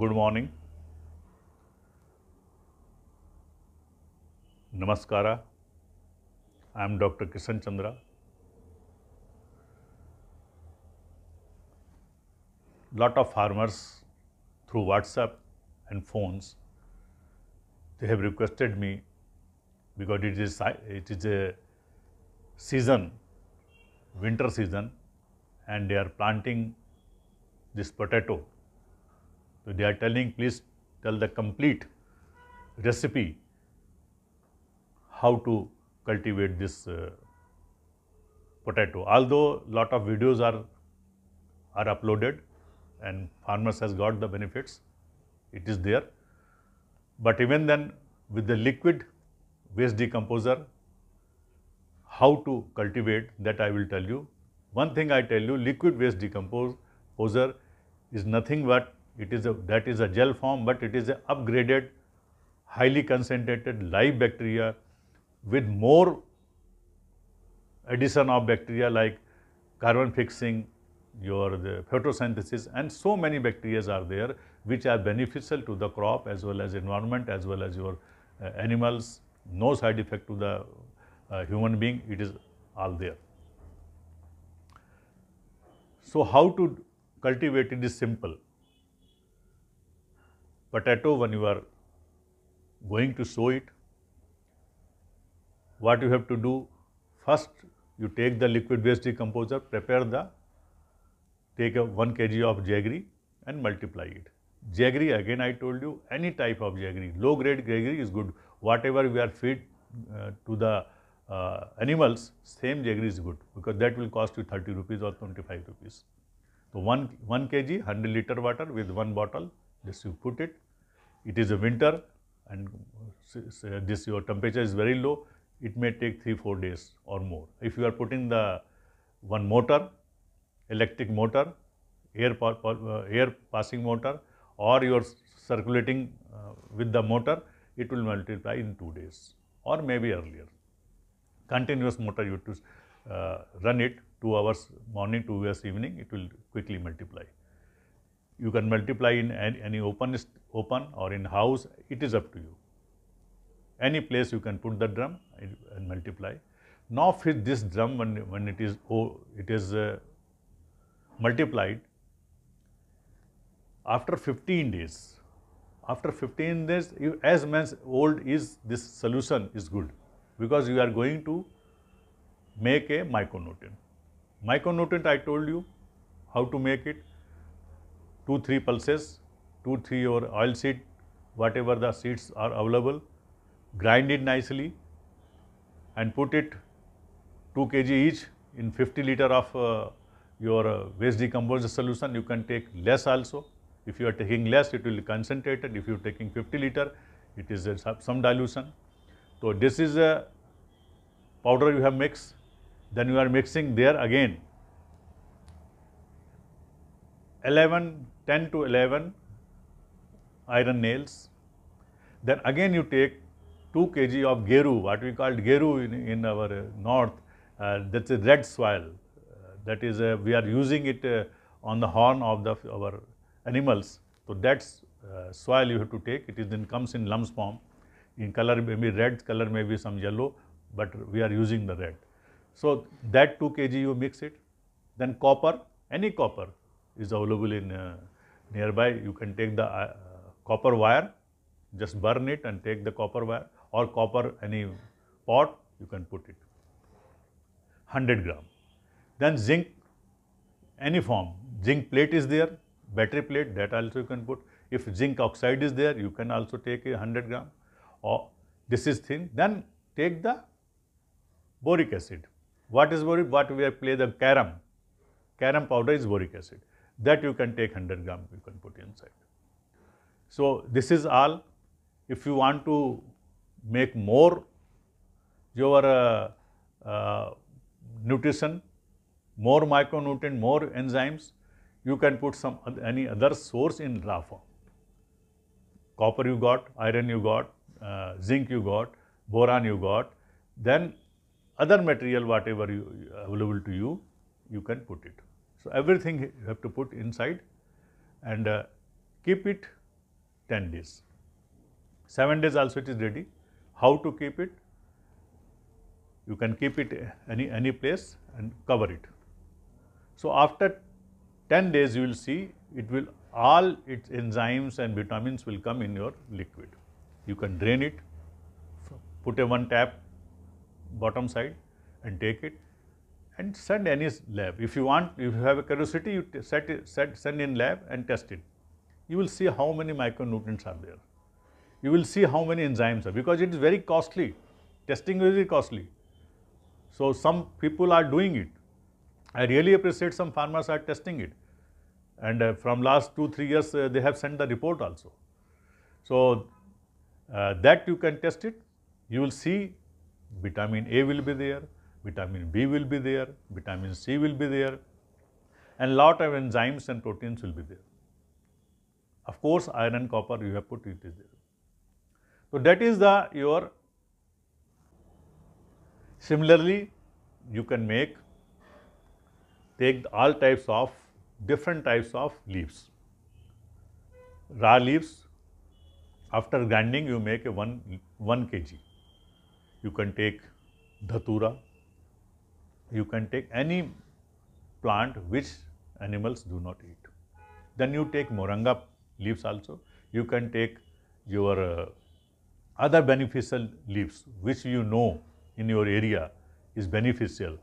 good morning namaskara i am dr kishan chandra lot of farmers through whatsapp and phones they have requested me because it is it is a season winter season and they are planting this potato so, they are telling please tell the complete recipe how to cultivate this uh, potato. Although lot of videos are, are uploaded and farmers has got the benefits, it is there. But even then with the liquid waste decomposer, how to cultivate that I will tell you. One thing I tell you liquid waste decomposer is nothing but it is a, that is a gel form, but it is an upgraded, highly concentrated live bacteria with more addition of bacteria like carbon fixing, your the photosynthesis and so many bacteria are there which are beneficial to the crop as well as environment as well as your uh, animals, no side effect to the uh, human being, it is all there. So, how to cultivate it is simple potato when you are going to sow it, what you have to do, first you take the liquid waste decomposer, prepare the, take a 1 kg of jaggery and multiply it. Jaggery again I told you any type of jaggery, low grade jaggery is good, whatever we are feed uh, to the uh, animals, same jaggery is good because that will cost you 30 rupees or 25 rupees. So 1, 1 kg, 100 liter water with one bottle, just you put it it is a winter and this your temperature is very low, it may take 3-4 days or more. If you are putting the one motor, electric motor, air, uh, air passing motor or you are circulating uh, with the motor, it will multiply in 2 days or maybe earlier. Continuous motor you to uh, run it 2 hours morning, 2 hours evening, it will quickly multiply you can multiply in any open, open or in house, it is up to you. Any place you can put the drum and multiply. Now fit this drum when, when it is, oh, it is uh, multiplied after 15 days. After 15 days, you, as much old is this solution is good because you are going to make a myconutrient. Myconutrient I told you how to make it 2 3 pulses, 2 3 your oil seed, whatever the seeds are available, grind it nicely and put it 2 kg each in 50 liter of uh, your uh, waste decomposed solution. You can take less also. If you are taking less, it will be concentrated. If you are taking 50 liter, it is uh, some dilution. So, this is a powder you have mixed, then you are mixing there again 11, 10 to 11 iron nails. Then again you take 2 kg of geru, what we call geru in, in our north, uh, that's a red soil. Uh, that is, uh, we are using it uh, on the horn of the, our animals. So that uh, soil you have to take. It is then comes in lumps form. In color may be red, color may be some yellow, but we are using the red. So that 2 kg you mix it. Then copper, any copper, is available in uh, nearby. You can take the uh, copper wire, just burn it and take the copper wire or copper any pot, you can put it 100 gram. Then zinc, any form, zinc plate is there, battery plate that also you can put. If zinc oxide is there, you can also take 100 gram or this is thin. Then take the boric acid. What is boric? What we play the carom. Carom powder is boric acid that you can take 100 gram you can put inside. So, this is all if you want to make more your uh, uh, nutrition, more micronutrient, more enzymes, you can put some any other source in raw form. Copper you got, iron you got, uh, zinc you got, boron you got, then other material whatever you, available to you, you can put it. So, everything you have to put inside and uh, keep it 10 days. 7 days also it is ready. How to keep it? You can keep it any, any place and cover it. So, after 10 days you will see it will all its enzymes and vitamins will come in your liquid. You can drain it, put a one tap bottom side and take it and send any lab. If you want, if you have a curiosity, you set set, send in lab and test it. You will see how many micronutrients are there. You will see how many enzymes are because it is very costly. Testing is very costly. So some people are doing it. I really appreciate some farmers are testing it. And uh, from last two, three years, uh, they have sent the report also. So uh, that you can test it. You will see vitamin A will be there, vitamin B will be there, vitamin C will be there, and lot of enzymes and proteins will be there. Of course, iron and copper you have put it is there. So that is the your. Similarly, you can make take all types of different types of leaves. Raw leaves after grinding you make a 1 1 kg. You can take dhatura, you can take any plant which animals do not eat. Then you take moranga leaves also. You can take your uh, other beneficial leaves which you know in your area is beneficial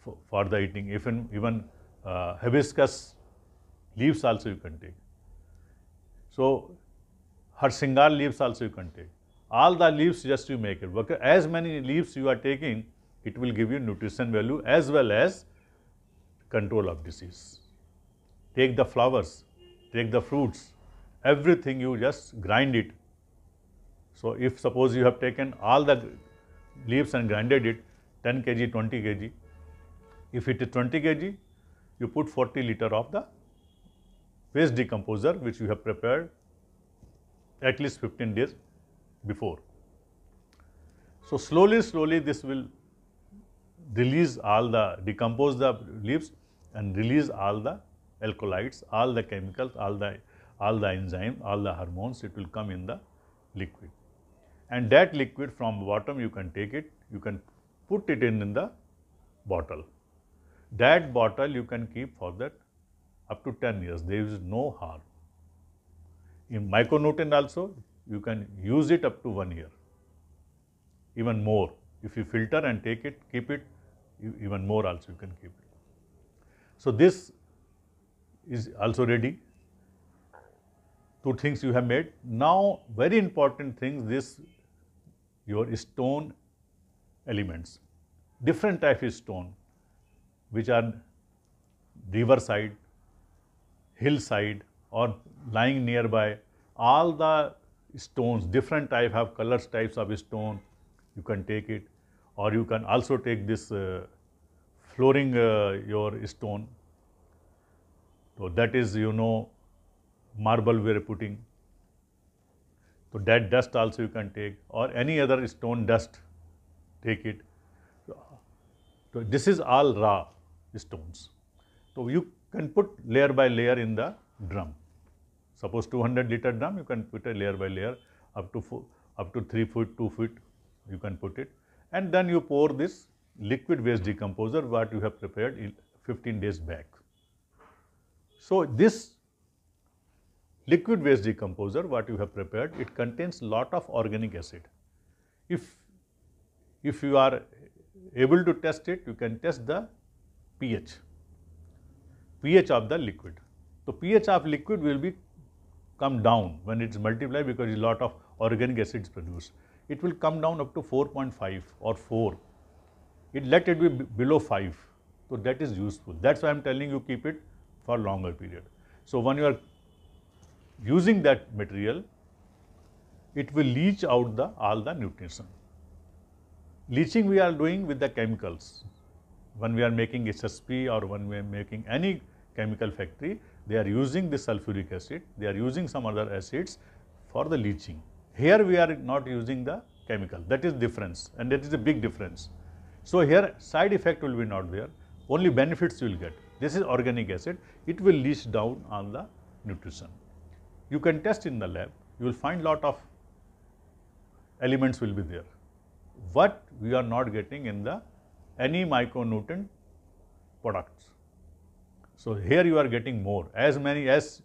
for, for the eating. Even, even uh, hibiscus leaves also you can take. So, harsingar leaves also you can take. All the leaves just you make it. As many leaves you are taking, it will give you nutrition value as well as control of disease. Take the flowers, take the fruits, everything you just grind it. So, if suppose you have taken all the leaves and grinded it 10 kg, 20 kg, if it is 20 kg, you put 40 liter of the waste decomposer which you have prepared at least 15 days before. So, slowly slowly this will release all the, decompose the leaves and release all the alkaloids, all the chemicals, all the, all the enzymes, all the hormones, it will come in the liquid. And that liquid from bottom you can take it, you can put it in, in the bottle. That bottle you can keep for that up to 10 years, there is no harm. In micronutrient also, you can use it up to 1 year, even more. If you filter and take it, keep it even more also you can keep it. So this is also ready. Two things you have made. Now very important things this your stone elements, different type of stone which are river side, hillside or lying nearby all the stones different type have colors types of stone you can take it or you can also take this uh, flooring uh, your stone. So, that is you know marble we are putting. So, that dust also you can take or any other stone dust take it. So, this is all raw stones. So, you can put layer by layer in the drum. Suppose 200 liter drum, you can put a layer by layer up to four, up to 3 foot, 2 foot, you can put it and then you pour this liquid waste decomposer what you have prepared 15 days back. So, this liquid waste decomposer what you have prepared it contains lot of organic acid. If, if you are able to test it you can test the pH, pH of the liquid. So, pH of liquid will be come down when it is multiplied because a lot of organic acids produced it will come down up to 4.5 or 4. It let it be below 5. So that is useful. That's why I'm telling you keep it for longer period. So when you are using that material, it will leach out the all the nutrition. Leaching we are doing with the chemicals. When we are making SSP or when we are making any chemical factory, they are using the sulfuric acid, they are using some other acids for the leaching. Here we are not using the chemical. That is difference and that is a big difference. So here side effect will be not there, only benefits you will get. This is organic acid. It will leach down on the nutrition. You can test in the lab. You will find lot of elements will be there. What we are not getting in the any micronutrient products. So here you are getting more as many as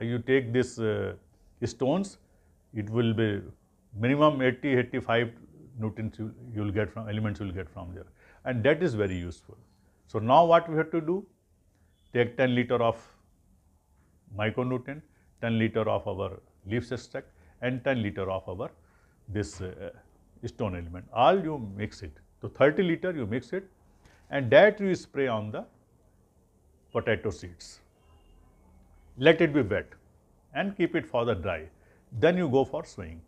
you take this uh, stones it will be minimum 80, 85 newtons you, will get from elements you will get from there and that is very useful. So, now what we have to do? Take 10 liter of micronutrient, 10 liter of our leaf extract and 10 liter of our this uh, stone element. All you mix it. So, 30 liter you mix it and that you spray on the potato seeds. Let it be wet and keep it further dry then you go for swing.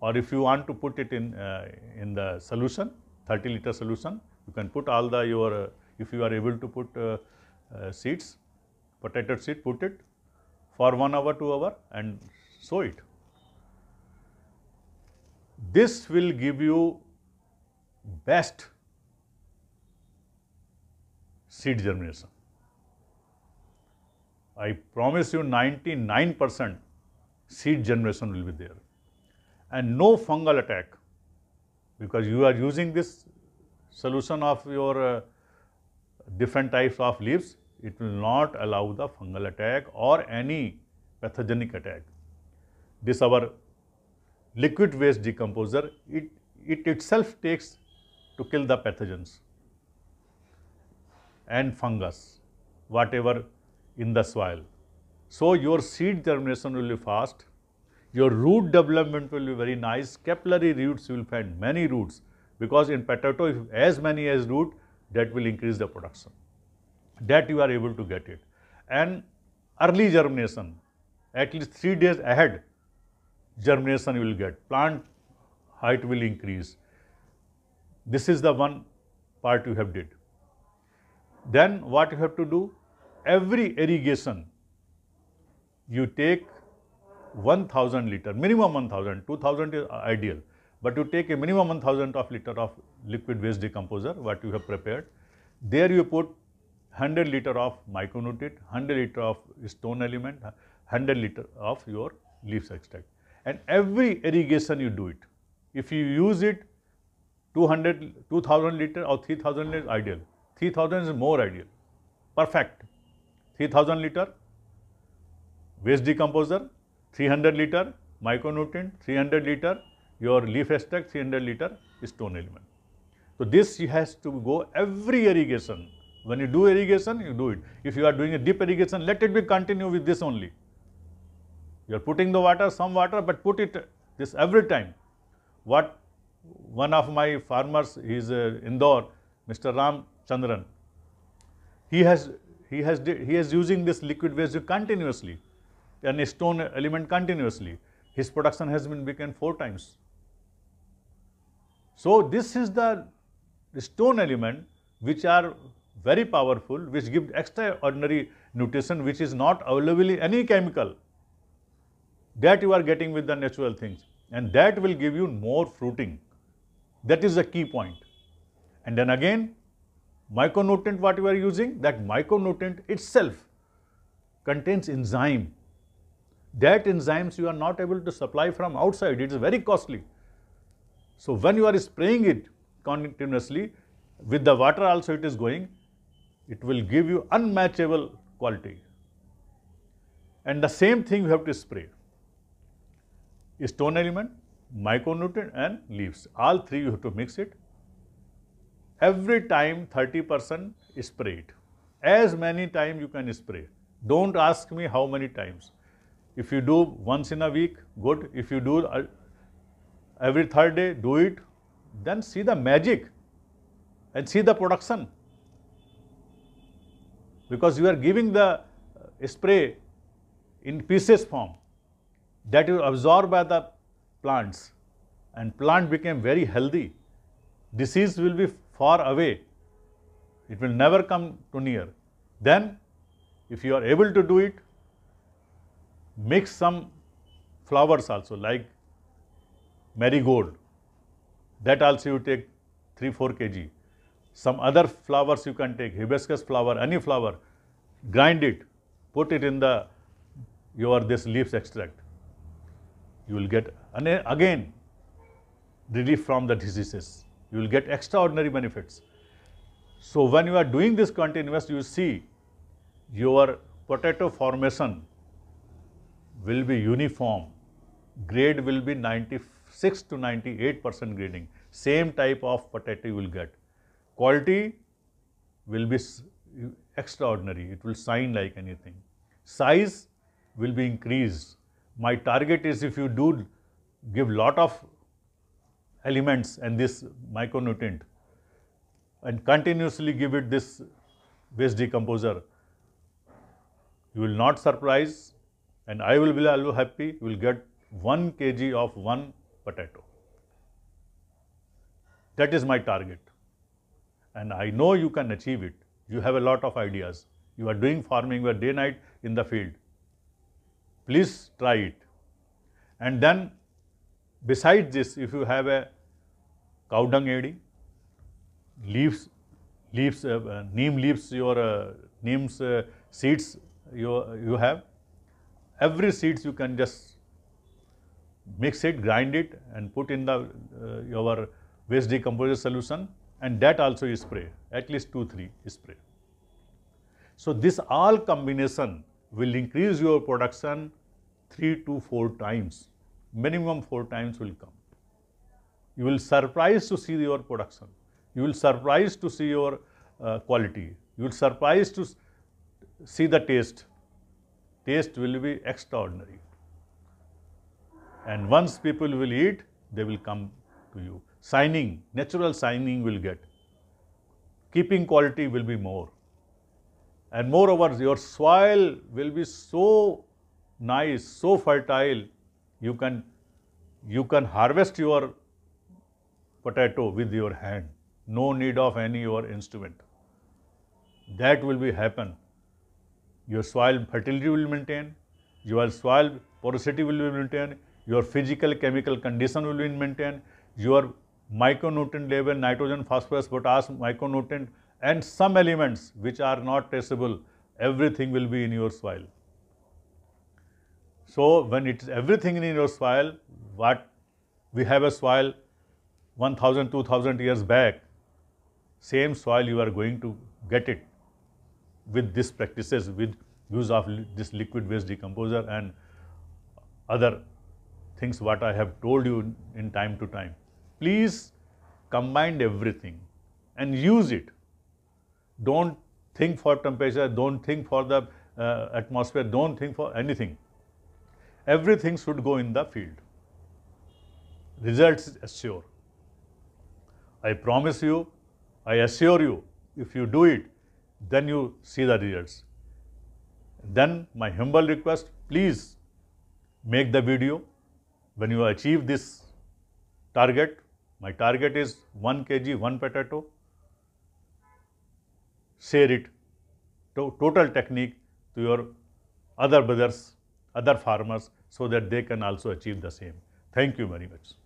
Or if you want to put it in, uh, in the solution, 30 liter solution, you can put all the your, uh, if you are able to put uh, uh seeds, potato seed, put it for 1 hour, 2 hour and sow it. This will give you best seed germination. I promise you 99 percent seed generation will be there and no fungal attack because you are using this solution of your uh, different types of leaves, it will not allow the fungal attack or any pathogenic attack. This our liquid waste decomposer, it, it itself takes to kill the pathogens and fungus, whatever in the soil. So your seed germination will be fast, your root development will be very nice, capillary roots you will find many roots because in potato if as many as root that will increase the production that you are able to get it and early germination at least 3 days ahead germination you will get plant height will increase this is the one part you have did then what you have to do every irrigation you take 1000 liter, minimum 1000, 2000 is ideal, but you take a minimum 1000 of liter of liquid waste decomposer what you have prepared. There you put 100 liter of micronutrient, 100 liter of stone element, 100 liter of your leaves extract. And every irrigation you do it. If you use it 200, 2000 liter or 3000 liter ideal. 3000 is more ideal. Perfect. 3000 liter waste decomposer 300 liter, micronutrient 300 liter, your leaf extract 300 liter stone element. So, this has to go every irrigation. When you do irrigation, you do it. If you are doing a deep irrigation, let it be continue with this only. You are putting the water, some water, but put it this every time. What one of my farmers, he is uh, Indore, Mr. Ram Chandran, he has, he has, he is using this liquid waste continuously and a stone element continuously. His production has been weakened four times. So, this is the stone element which are very powerful, which give extraordinary nutrition which is not available in any chemical that you are getting with the natural things and that will give you more fruiting. That is the key point. And then again, micronutrient what you are using, that micronutrient itself contains enzyme that enzymes you are not able to supply from outside, it is very costly. So when you are spraying it continuously, with the water also it is going, it will give you unmatchable quality. And the same thing you have to spray. Stone element, micronutrient and leaves. All three you have to mix it. Every time 30% spray it. As many times you can spray. Don't ask me how many times. If you do once in a week, good. If you do every third day, do it. Then see the magic and see the production. Because you are giving the uh, spray in pieces form that is absorbed by the plants and plant became very healthy. Disease will be far away. It will never come to near. Then if you are able to do it, mix some flowers also like marigold that also you take 3-4 kg. Some other flowers you can take hibiscus flower, any flower, grind it, put it in the your this leaves extract. You will get and again relief from the diseases. You will get extraordinary benefits. So when you are doing this continuous, you see your potato formation will be uniform. Grade will be 96 to 98 percent grading. Same type of potato you will get. Quality will be extraordinary. It will shine like anything. Size will be increased. My target is if you do give lot of elements and this micronutrient and continuously give it this waste decomposer, you will not surprise and I will be also happy, you will get 1 kg of one potato. That is my target. And I know you can achieve it. You have a lot of ideas. You are doing farming, you day night in the field. Please try it. And then besides this, if you have a cow dung adding, leaves, leaves, uh, neem leaves, your uh, uh, seeds you, you have, every seeds you can just mix it, grind it and put in the uh, your waste decomposer solution and that also you spray at least 2-3 spray. So, this all combination will increase your production 3 to 4 times, minimum 4 times will come. You will surprise to see your production, you will surprise to see your uh, quality, you will surprise to see the taste taste will be extraordinary. And once people will eat, they will come to you. Signing, natural signing will get. Keeping quality will be more. And moreover, your soil will be so nice, so fertile, you can, you can harvest your potato with your hand. No need of any your instrument. That will be happen your soil fertility will maintain, your soil porosity will be maintained, your physical chemical condition will be maintained, your micronutrient level, nitrogen, phosphorus, potassium, micronutrient and some elements which are not traceable, everything will be in your soil. So, when it is everything in your soil, what we have a soil 1000, 2000 years back, same soil you are going to get it with these practices, with use of li this liquid waste decomposer and other things what I have told you in, in time to time. Please combine everything and use it. Don't think for temperature, don't think for the uh, atmosphere, don't think for anything. Everything should go in the field. Results assure. I promise you, I assure you, if you do it, then you see the results. Then my humble request, please make the video when you achieve this target. My target is 1 kg, 1 potato. Share it to total technique to your other brothers, other farmers so that they can also achieve the same. Thank you very much.